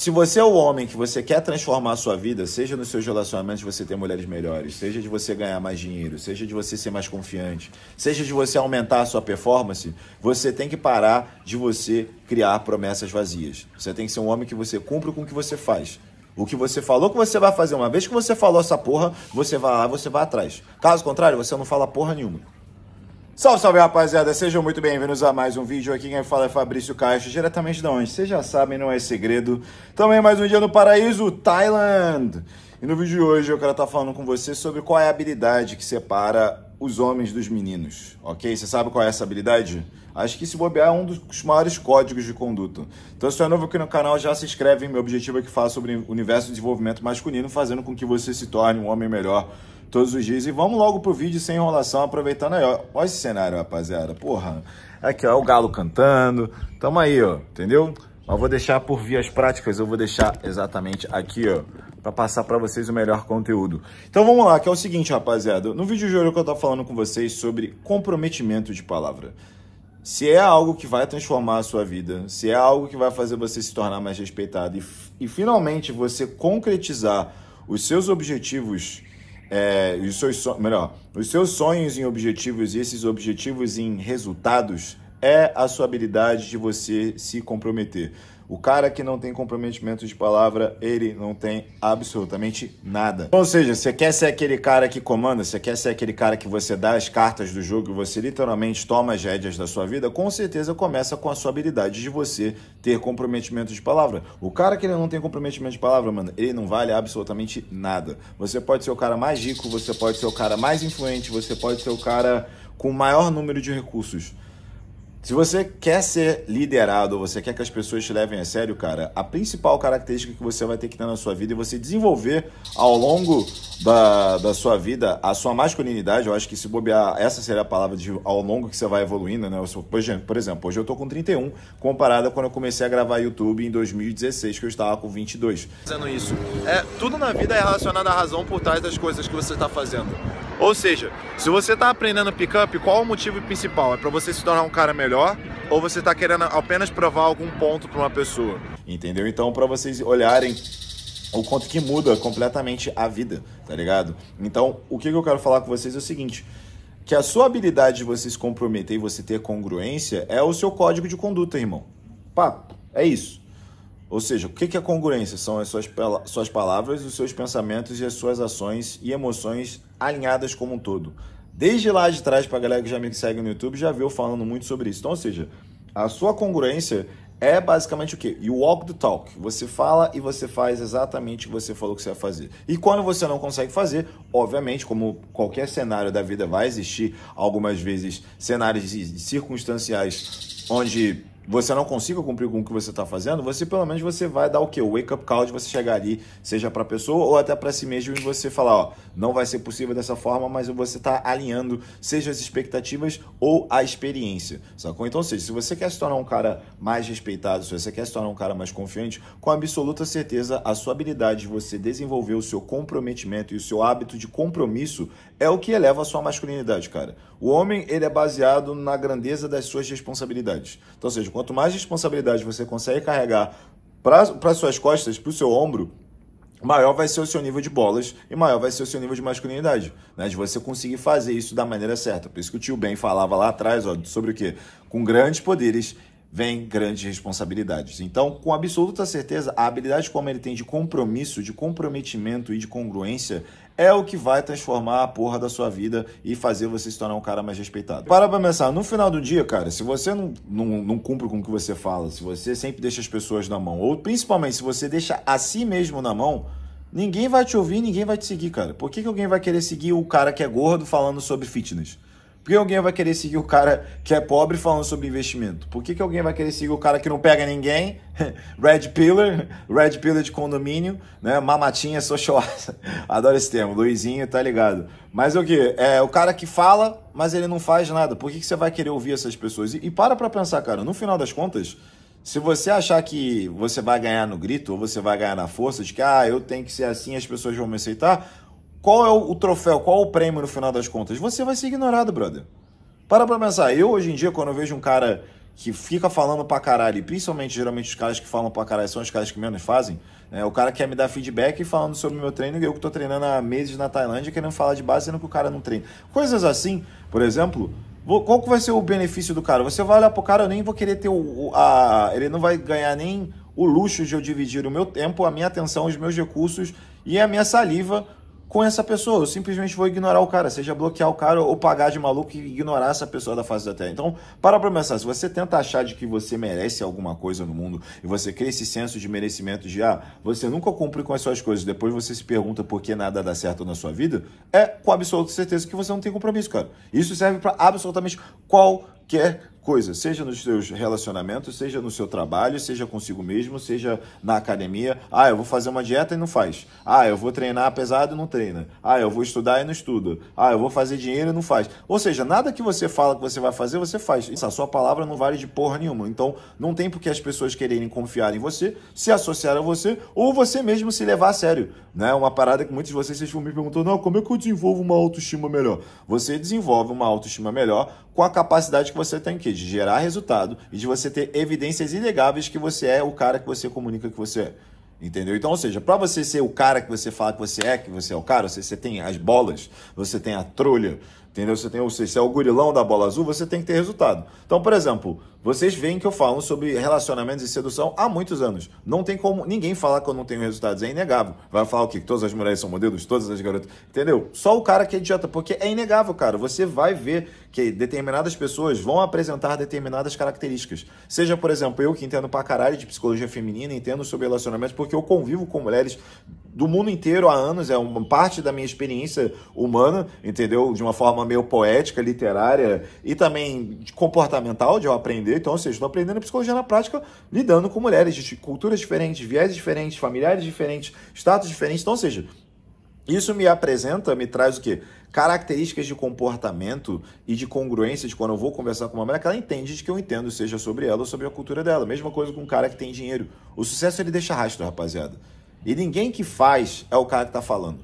Se você é o homem que você quer transformar a sua vida, seja nos seus relacionamentos você ter mulheres melhores, seja de você ganhar mais dinheiro, seja de você ser mais confiante, seja de você aumentar a sua performance, você tem que parar de você criar promessas vazias. Você tem que ser um homem que você cumpre com o que você faz. O que você falou que você vai fazer, uma vez que você falou essa porra, você vai lá, você vai atrás. Caso contrário, você não fala porra nenhuma. Salve, salve rapaziada, sejam muito bem-vindos a mais um vídeo. Aqui quem fala é Fabrício Caixa, diretamente de onde? Vocês já sabem, não é segredo. Também mais um dia no paraíso, Thailand. E no vídeo de hoje eu quero estar falando com você sobre qual é a habilidade que separa os homens dos meninos, ok? Você sabe qual é essa habilidade? Acho que se bobear é um dos maiores códigos de conduta. Então, se você é novo aqui no canal, já se inscreve. Meu objetivo é que faça sobre o universo de desenvolvimento masculino, fazendo com que você se torne um homem melhor todos os dias. E vamos logo pro vídeo sem enrolação, aproveitando aí, Olha esse cenário, rapaziada. Porra, aqui, ó, o galo cantando. Tamo aí, ó, entendeu? Mas vou deixar por vias práticas, eu vou deixar exatamente aqui, ó, para passar para vocês o melhor conteúdo. Então vamos lá, que é o seguinte, rapaziada. No vídeo de hoje eu estou falando com vocês sobre comprometimento de palavra. Se é algo que vai transformar a sua vida, se é algo que vai fazer você se tornar mais respeitado e, e finalmente você concretizar os seus objetivos é, os seus sonhos, melhor, os seus sonhos em objetivos e esses objetivos em resultados é a sua habilidade de você se comprometer. O cara que não tem comprometimento de palavra, ele não tem absolutamente nada. Ou seja, você quer ser aquele cara que comanda, você quer ser aquele cara que você dá as cartas do jogo, você literalmente toma as rédeas da sua vida, com certeza começa com a sua habilidade de você ter comprometimento de palavra. O cara que ele não tem comprometimento de palavra, mano, ele não vale absolutamente nada. Você pode ser o cara mais rico, você pode ser o cara mais influente, você pode ser o cara com o maior número de recursos. Se você quer ser liderado, ou você quer que as pessoas te levem a sério, cara, a principal característica que você vai ter que ter na sua vida e você desenvolver ao longo da, da sua vida a sua masculinidade, eu acho que se bobear, essa seria a palavra de ao longo que você vai evoluindo, né? exemplo, por exemplo, hoje eu tô com 31, comparado a quando eu comecei a gravar YouTube em 2016, que eu estava com 22. Dizendo isso, é, tudo na vida é relacionado à razão por trás das coisas que você está fazendo. Ou seja, se você está aprendendo pickup, qual o motivo principal? É para você se tornar um cara melhor ou você está querendo apenas provar algum ponto para uma pessoa? Entendeu? Então, para vocês olharem o quanto que muda completamente a vida, tá ligado? Então, o que eu quero falar com vocês é o seguinte que a sua habilidade de você se comprometer e você ter congruência é o seu código de conduta, irmão. Pá, é isso. Ou seja, o que é congruência? São as suas, suas palavras, os seus pensamentos e as suas ações e emoções alinhadas como um todo. Desde lá de trás, para a galera que já me segue no YouTube, já viu falando muito sobre isso. Então, ou seja, a sua congruência é basicamente o quê? You walk the talk. Você fala e você faz exatamente o que você falou que você ia fazer. E quando você não consegue fazer, obviamente, como qualquer cenário da vida vai existir algumas vezes cenários circunstanciais onde você não consiga cumprir com o que você está fazendo, você pelo menos você vai dar o que? O wake up call de você chegar ali, seja para a pessoa ou até para si mesmo e você falar, ó, não vai ser possível dessa forma, mas você está alinhando seja as expectativas ou a experiência, sacou? Então, seja, se você quer se tornar um cara mais respeitado, se você quer se tornar um cara mais confiante, com absoluta certeza a sua habilidade de você desenvolver o seu comprometimento e o seu hábito de compromisso é o que eleva a sua masculinidade, cara. O homem, ele é baseado na grandeza das suas responsabilidades. Então, ou seja, quanto mais responsabilidade você consegue carregar para suas costas, para o seu ombro, maior vai ser o seu nível de bolas e maior vai ser o seu nível de masculinidade, né? De você conseguir fazer isso da maneira certa. Por isso que o tio Ben falava lá atrás, ó, sobre o quê? Com grandes poderes vem grandes responsabilidades. Então, com absoluta certeza, a habilidade como ele tem de compromisso, de comprometimento e de congruência é o que vai transformar a porra da sua vida e fazer você se tornar um cara mais respeitado. Para pra pensar, no final do dia, cara, se você não, não, não cumpre com o que você fala, se você sempre deixa as pessoas na mão, ou principalmente se você deixa a si mesmo na mão, ninguém vai te ouvir, ninguém vai te seguir, cara. Por que, que alguém vai querer seguir o cara que é gordo falando sobre fitness? Por que alguém vai querer seguir o cara que é pobre falando sobre investimento? Por que, que alguém vai querer seguir o cara que não pega ninguém? Red Pillar, Red Pillar de condomínio, né? Mamatinha socialista. Adoro esse termo, Luizinho, tá ligado? Mas é o que? É o cara que fala, mas ele não faz nada. Por que, que você vai querer ouvir essas pessoas? E, e para pra pensar, cara, no final das contas, se você achar que você vai ganhar no grito ou você vai ganhar na força de que ah, eu tenho que ser assim, as pessoas vão me aceitar, qual é o, troféu, qual é o prêmio no final das contas? Você vai ser ignorado, brother. Para pra pensar, eu hoje em dia, quando eu vejo um cara que fica falando pra caralho, e principalmente geralmente os caras que falam pra caralho são os caras que menos fazem, né? O cara quer me dar feedback falando sobre o meu treino, e eu que tô treinando há meses na Tailândia, querendo falar de base, sendo que o cara não treina. Coisas assim, por exemplo, qual que vai ser o benefício do cara? Você vai olhar pro cara, eu nem vou querer ter o. A, ele não vai ganhar nem o luxo de eu dividir o meu tempo, a minha atenção, os meus recursos e a minha saliva com essa pessoa. Eu simplesmente vou ignorar o cara, seja bloquear o cara ou pagar de maluco e ignorar essa pessoa da face da terra. Então, para pra começar, se você tenta achar de que você merece alguma coisa no mundo e você cria esse senso de merecimento de, ah, você nunca cumpre com as suas coisas, depois você se pergunta por que nada dá certo na sua vida, é com absoluta certeza que você não tem compromisso, cara. Isso serve para absolutamente qualquer coisa, seja nos seus relacionamentos, seja no seu trabalho, seja consigo mesmo, seja na academia. Ah, eu vou fazer uma dieta e não faz. Ah, eu vou treinar pesado e não treina. Ah, eu vou estudar e não estuda. Ah, eu vou fazer dinheiro e não faz. Ou seja, nada que você fala que você vai fazer, você faz. Isso, a sua palavra não vale de porra nenhuma. Então, não tem por que as pessoas quererem confiar em você, se associar a você ou você mesmo se levar a sério. Né? Uma parada que muitos de vocês, vocês me perguntou, não, como é que eu desenvolvo uma autoestima melhor? Você desenvolve uma autoestima melhor com a capacidade que você tem que é de gerar resultado e de você ter evidências inegáveis que você é o cara que você comunica que você é. Entendeu? Então, ou seja, para você ser o cara que você fala que você é, que você é o cara, você, você tem as bolas, você tem a trolha, entendeu? Você tem, ou seja, você é o gorilão da bola azul, você tem que ter resultado. Então, por exemplo, vocês veem que eu falo sobre relacionamentos e sedução há muitos anos. Não tem como ninguém falar que eu não tenho resultados, é inegável. Vai falar o quê? Que todas as mulheres são modelos, todas as garotas. Entendeu? Só o cara que é idiota, porque é inegável, cara. Você vai ver que determinadas pessoas vão apresentar determinadas características. Seja, por exemplo, eu que entendo pra caralho de psicologia feminina, entendo sobre relacionamentos, porque eu convivo com mulheres do mundo inteiro há anos, é uma parte da minha experiência humana, entendeu? De uma forma meio poética, literária e também comportamental, de eu aprender Entendeu? Então, ou seja, estou aprendendo psicologia na prática, lidando com mulheres de culturas diferentes, viés diferentes, familiares diferentes, status diferentes. Então, ou seja, isso me apresenta, me traz o quê? Características de comportamento e de congruência de quando eu vou conversar com uma mulher que ela entende de que eu entendo, seja sobre ela ou sobre a cultura dela. Mesma coisa com um cara que tem dinheiro. O sucesso ele deixa rastro, rapaziada. E ninguém que faz é o cara que tá falando.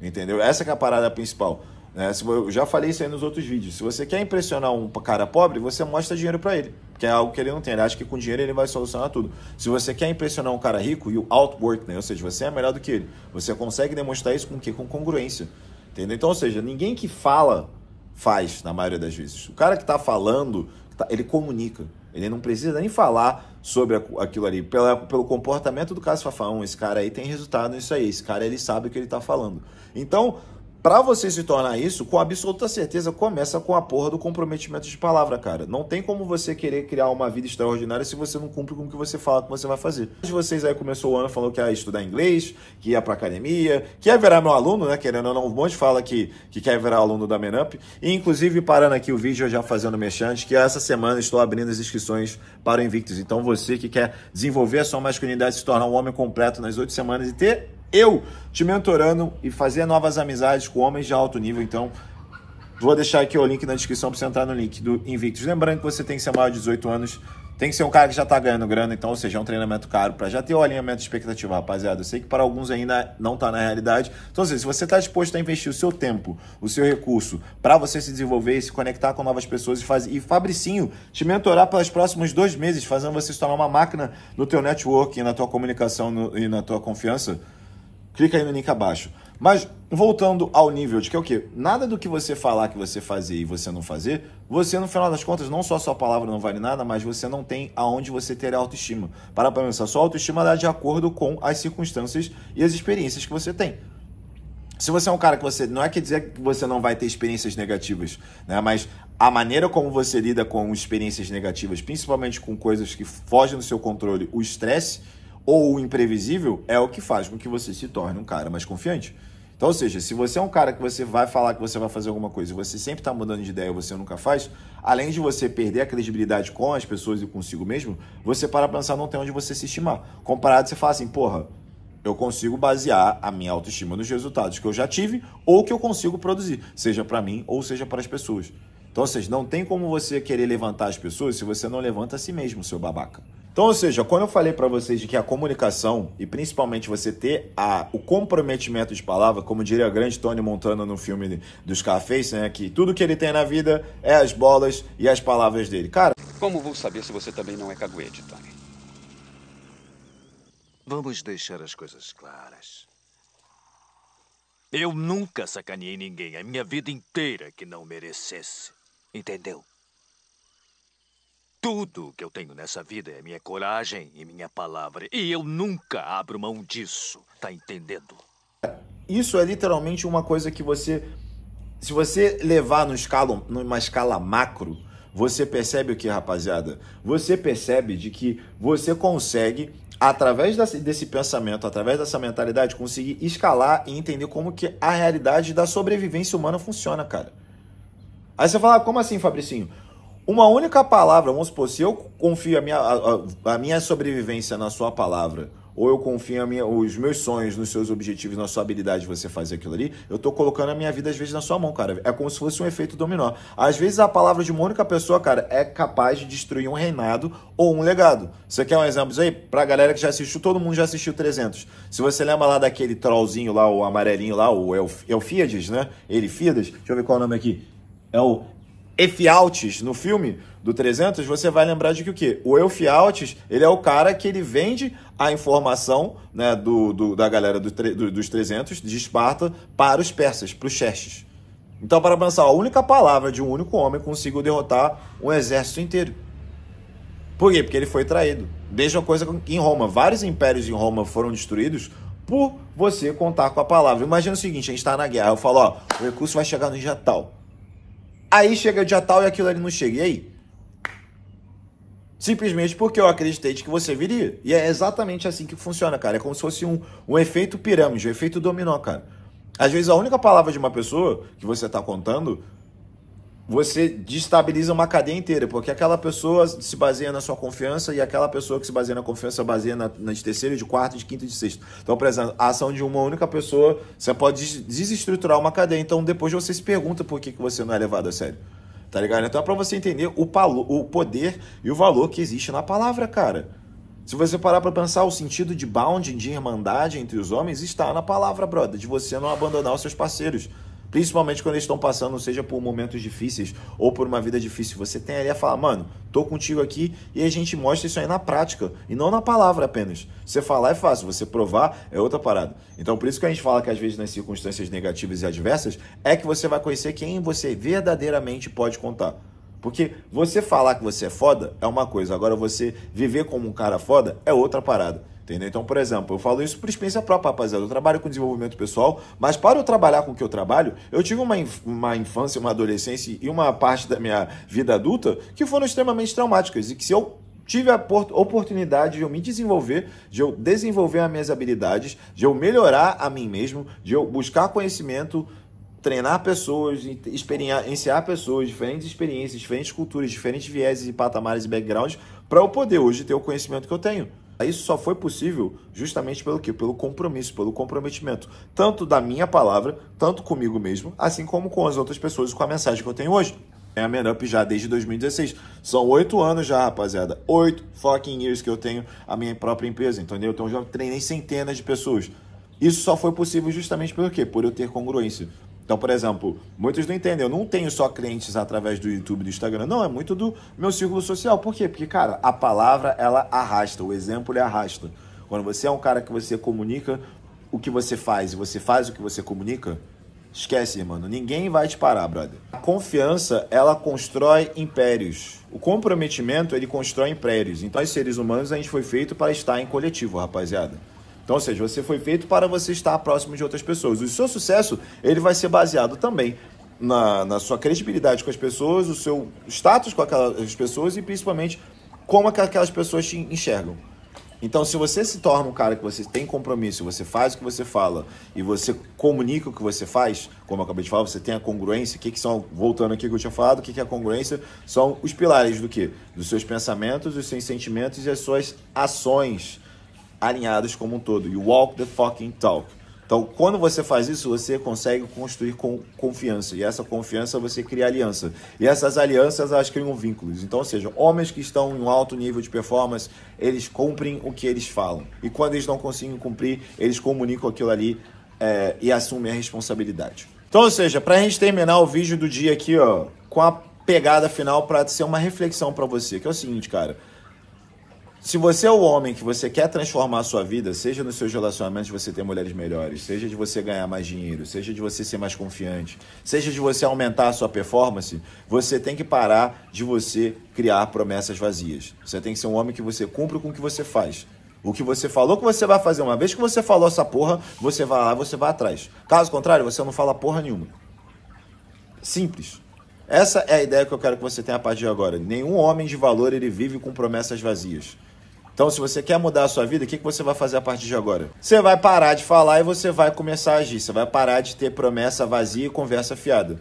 Entendeu? Essa é a parada principal. Né? Eu já falei isso aí nos outros vídeos. Se você quer impressionar um cara pobre, você mostra dinheiro para ele, que é algo que ele não tem. Ele acha que com dinheiro ele vai solucionar tudo. Se você quer impressionar um cara rico, e o outwork, né? ou seja, você é melhor do que ele, você consegue demonstrar isso com o quê? Com congruência. Entendeu? Então, ou seja, ninguém que fala faz, na maioria das vezes. O cara que está falando, tá, ele comunica. Ele não precisa nem falar sobre aquilo ali. Pelo, pelo comportamento do Cássio Fafão, hum, esse cara aí tem resultado nisso aí. Esse cara, ele sabe o que ele está falando. Então, para você se tornar isso, com absoluta certeza, começa com a porra do comprometimento de palavra, cara. Não tem como você querer criar uma vida extraordinária se você não cumpre com o que você fala que você vai fazer. Um de vocês aí começou o ano falou que ia estudar inglês, que ia pra academia, que ia virar meu aluno, né? Querendo ou não, um monte fala que, que quer virar aluno da Menup. E, inclusive, parando aqui o vídeo, já fazendo mexante, que essa semana estou abrindo as inscrições para o Invictus. Então, você que quer desenvolver a sua masculinidade, se tornar um homem completo nas oito semanas e ter eu te mentorando e fazer novas amizades com homens de alto nível. Então, vou deixar aqui o link na descrição para você entrar no link do Invictus. Lembrando que você tem que ser maior de 18 anos, tem que ser um cara que já está ganhando grana, então, ou seja, é um treinamento caro para já ter o alinhamento de expectativa, rapaziada. Eu sei que para alguns ainda não está na realidade. Então, assim, se você está disposto a investir o seu tempo, o seu recurso, para você se desenvolver e se conectar com novas pessoas e fazer. E Fabricinho te mentorar pelos próximos dois meses, fazendo você se tornar uma máquina no teu network, na tua comunicação no... e na tua confiança clica aí no link abaixo. Mas voltando ao nível de que é o quê? Nada do que você falar que você fazer e você não fazer, você no final das contas, não só a sua palavra não vale nada, mas você não tem aonde você ter autoestima. Para para pensar, sua autoestima dá é de acordo com as circunstâncias e as experiências que você tem. Se você é um cara que você. Não é que dizer que você não vai ter experiências negativas, né? Mas a maneira como você lida com experiências negativas, principalmente com coisas que fogem do seu controle, o estresse ou imprevisível é o que faz com que você se torne um cara mais confiante. Então, ou seja, se você é um cara que você vai falar que você vai fazer alguma coisa e você sempre está mudando de ideia e você nunca faz, além de você perder a credibilidade com as pessoas e consigo mesmo, você para pensar não tem onde você se estimar. Comparado, você fala assim, porra, eu consigo basear a minha autoestima nos resultados que eu já tive ou que eu consigo produzir, seja para mim ou seja para as pessoas. Então, ou seja, não tem como você querer levantar as pessoas se você não levanta a si mesmo, seu babaca. Então, ou seja, quando eu falei para vocês de que a comunicação e principalmente você ter a, o comprometimento de palavra, como diria o grande Tony Montana no filme dos Cafés, né, que tudo que ele tem na vida é as bolas e as palavras dele. Cara, como vou saber se você também não é caguete, Tony? Vamos deixar as coisas claras. Eu nunca sacaneei ninguém a minha vida inteira que não merecesse. Entendeu? Tudo que eu tenho nessa vida é minha coragem e minha palavra. E eu nunca abro mão disso. Tá entendendo? Isso é literalmente uma coisa que você. Se você levar no escala, numa escala macro, você percebe o que, rapaziada? Você percebe de que você consegue, através desse pensamento, através dessa mentalidade, conseguir escalar e entender como que a realidade da sobrevivência humana funciona, cara. Aí você fala, ah, como assim, Fabricinho? uma única palavra, vamos supor, se eu confio a minha, a, a minha sobrevivência na sua palavra, ou eu confio minha, os meus sonhos, nos seus objetivos, na sua habilidade de você fazer aquilo ali, eu tô colocando a minha vida às vezes na sua mão, cara. É como se fosse um efeito dominó. Às vezes a palavra de uma única pessoa, cara, é capaz de destruir um reinado ou um legado. Você quer um exemplo aí? Pra galera que já assistiu, todo mundo já assistiu 300. Se você lembra lá daquele trollzinho lá, o amarelinho lá, o Elf, Elfiades, né? Elifidas, deixa eu ver qual é o nome aqui. É o Efialtes no filme do 300, você vai lembrar de que o quê? O Efialtes, ele é o cara que ele vende a informação né, do, do da galera do, do, dos 300 de Esparta para os persas, para os Xerxes. Então, para pensar, a única palavra de um único homem conseguiu derrotar um exército inteiro. Por quê? Porque ele foi traído. Mesma coisa em Roma. Vários impérios em Roma foram destruídos por você contar com a palavra. Imagina o seguinte, a gente está na guerra, eu falo, ó, o recurso vai chegar no dia tal. Aí chega o dia tal e aquilo ali não chega. E aí? Simplesmente porque eu acreditei que você viria. E é exatamente assim que funciona, cara. É como se fosse um, um efeito pirâmide, um efeito dominó, cara. Às vezes a única palavra de uma pessoa que você está contando você destabiliza uma cadeia inteira, porque aquela pessoa se baseia na sua confiança e aquela pessoa que se baseia na confiança baseia na, na de terceiro, de quarto, de quinto e de sexto. Então, por exemplo, a ação de uma única pessoa, você pode desestruturar uma cadeia. Então, depois você se pergunta por que, que você não é levado a sério. Tá ligado? Então é pra você entender o, palo, o poder e o valor que existe na palavra, cara. Se você parar para pensar, o sentido de bounding, de irmandade entre os homens, está na palavra, brother, de você não abandonar os seus parceiros. Principalmente quando eles estão passando, seja por momentos difíceis ou por uma vida difícil. Você tem ali a falar, mano, tô contigo aqui e a gente mostra isso aí na prática e não na palavra apenas. Você falar é fácil, você provar é outra parada. Então por isso que a gente fala que às vezes nas circunstâncias negativas e adversas é que você vai conhecer quem você verdadeiramente pode contar. Porque você falar que você é foda é uma coisa, agora você viver como um cara foda é outra parada. Entendeu? Então, por exemplo, eu falo isso por experiência própria, rapaziada. Eu trabalho com desenvolvimento pessoal, mas para eu trabalhar com o que eu trabalho, eu tive uma, inf uma infância, uma adolescência e uma parte da minha vida adulta que foram extremamente traumáticas e que se eu tive a oportunidade de eu me desenvolver, de eu desenvolver as minhas habilidades, de eu melhorar a mim mesmo, de eu buscar conhecimento, treinar pessoas, experienciar pessoas, diferentes experiências, diferentes culturas, diferentes vieses e patamares e backgrounds, para eu poder hoje ter o conhecimento que eu tenho. Isso só foi possível justamente pelo que, Pelo compromisso, pelo comprometimento, tanto da minha palavra, tanto comigo mesmo, assim como com as outras pessoas e com a mensagem que eu tenho hoje. É a Menup já desde 2016. São oito anos já, rapaziada. Oito fucking years que eu tenho a minha própria empresa, entendeu? Então eu já treinei centenas de pessoas. Isso só foi possível justamente pelo quê? Por eu ter congruência. Então, por exemplo, muitos não entendem. Eu não tenho só clientes através do YouTube e do Instagram. Não, é muito do meu círculo social. Por quê? Porque, cara, a palavra, ela arrasta. O exemplo, ele arrasta. Quando você é um cara que você comunica o que você faz e você faz o que você comunica, esquece, mano. Ninguém vai te parar, brother. A confiança, ela constrói impérios. O comprometimento, ele constrói impérios. Então, nós, seres humanos, a gente foi feito para estar em coletivo, rapaziada. Então, ou seja, você foi feito para você estar próximo de outras pessoas. O seu sucesso ele vai ser baseado também na, na sua credibilidade com as pessoas, o seu status com aquelas pessoas e principalmente como aquelas pessoas te enxergam. Então, se você se torna um cara que você tem compromisso, você faz o que você fala e você comunica o que você faz, como eu acabei de falar, você tem a congruência. O que, que são, voltando aqui que eu tinha falado, o que, que é a congruência? São os pilares do que? Dos seus pensamentos, dos seus sentimentos e as suas ações alinhados como um todo. You walk the fucking talk. Então, quando você faz isso, você consegue construir com confiança. E essa confiança você cria aliança. E essas alianças elas criam vínculos. Então, ou seja, homens que estão em um alto nível de performance, eles cumprem o que eles falam. E quando eles não conseguem cumprir, eles comunicam aquilo ali é, e assumem a responsabilidade. Então, ou seja, para a gente terminar o vídeo do dia aqui, ó, com a pegada final para ser uma reflexão para você, que é o seguinte, cara. Se você é o homem que você quer transformar a sua vida, seja nos seus relacionamentos você ter mulheres melhores, seja de você ganhar mais dinheiro, seja de você ser mais confiante, seja de você aumentar a sua performance, você tem que parar de você criar promessas vazias. Você tem que ser um homem que você cumpre com o que você faz. O que você falou que você vai fazer, uma vez que você falou essa porra, você vai lá, você vai atrás. Caso contrário, você não fala porra nenhuma. Simples. Essa é a ideia que eu quero que você tenha a partir de agora. Nenhum homem de valor ele vive com promessas vazias. Então, se você quer mudar a sua vida, o que, que você vai fazer a partir de agora? Você vai parar de falar e você vai começar a agir. Você vai parar de ter promessa vazia e conversa fiada.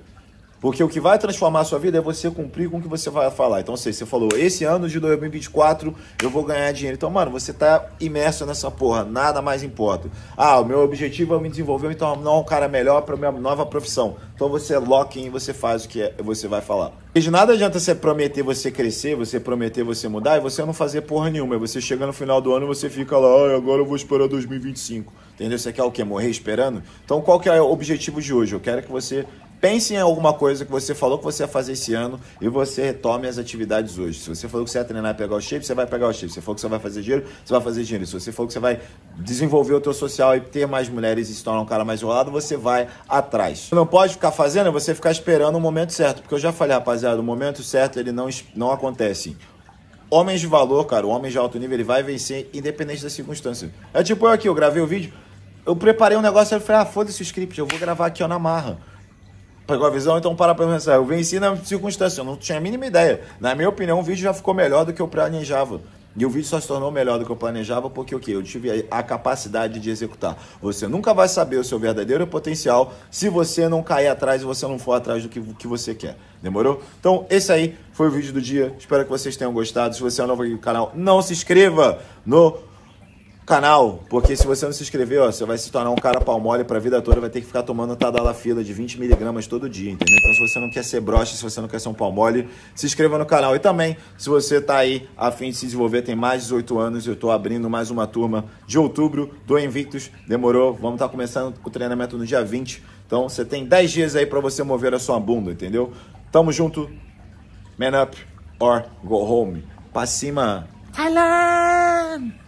Porque o que vai transformar a sua vida é você cumprir com o que você vai falar. Então, sei, você falou, esse ano de 2024 eu vou ganhar dinheiro. Então, mano, você tá imerso nessa porra, nada mais importa. Ah, o meu objetivo é me desenvolver, então não é um cara melhor para minha nova profissão. Então você lock in, você faz o que é, você vai falar. E de nada adianta você prometer você crescer, você prometer você mudar e você não fazer porra nenhuma. E você chega no final do ano você fica lá, ah, agora eu vou esperar 2025. Entendeu? Você quer o quê? Morrer esperando? Então qual que é o objetivo de hoje? Eu quero que você Pense em alguma coisa que você falou que você ia fazer esse ano e você retome as atividades hoje. Se você falou que você ia treinar e pegar o shape, você vai pegar o shape. Se você falou que você vai fazer dinheiro, você vai fazer dinheiro. Se você falou que você vai desenvolver o teu social e ter mais mulheres e se tornar um cara mais enrolado, você vai atrás. Não pode ficar fazendo, é você ficar esperando o momento certo. Porque eu já falei, rapaziada, o momento certo ele não, não acontece homens de valor, cara, o homem de alto nível, ele vai vencer independente das circunstâncias. É tipo eu aqui, eu gravei o vídeo, eu preparei um negócio, eu falei, ah, foda-se o script, eu vou gravar aqui, ó, na marra. Pegou a visão? Então para para pensar. Eu venci na circunstância, eu não tinha a mínima ideia. Na minha opinião, o vídeo já ficou melhor do que eu planejava. E o vídeo só se tornou melhor do que eu planejava porque o okay, que? Eu tive a, capacidade de executar. Você nunca vai saber o seu verdadeiro potencial se você não cair atrás e você não for atrás do que, que você quer. Demorou? Então, esse aí foi o vídeo do dia. Espero que vocês tenham gostado. Se você é novo aqui no canal, não se inscreva no canal, porque se você não se inscrever, ó, você vai se tornar um cara pau mole pra vida toda, vai ter que ficar tomando tadalafila de 20 miligramas todo dia, entendeu? Então se você não quer ser broxa, se você não quer ser um pau mole, se inscreva no canal. E também, se você tá aí a fim de se desenvolver, tem mais de 18 anos, eu tô abrindo mais uma turma de outubro do Invictus, demorou, vamos estar tá começando o treinamento no dia 20, então você tem 10 dias aí para você mover a sua bunda, entendeu? Tamo junto, man up or go home. Pra cima! Alan!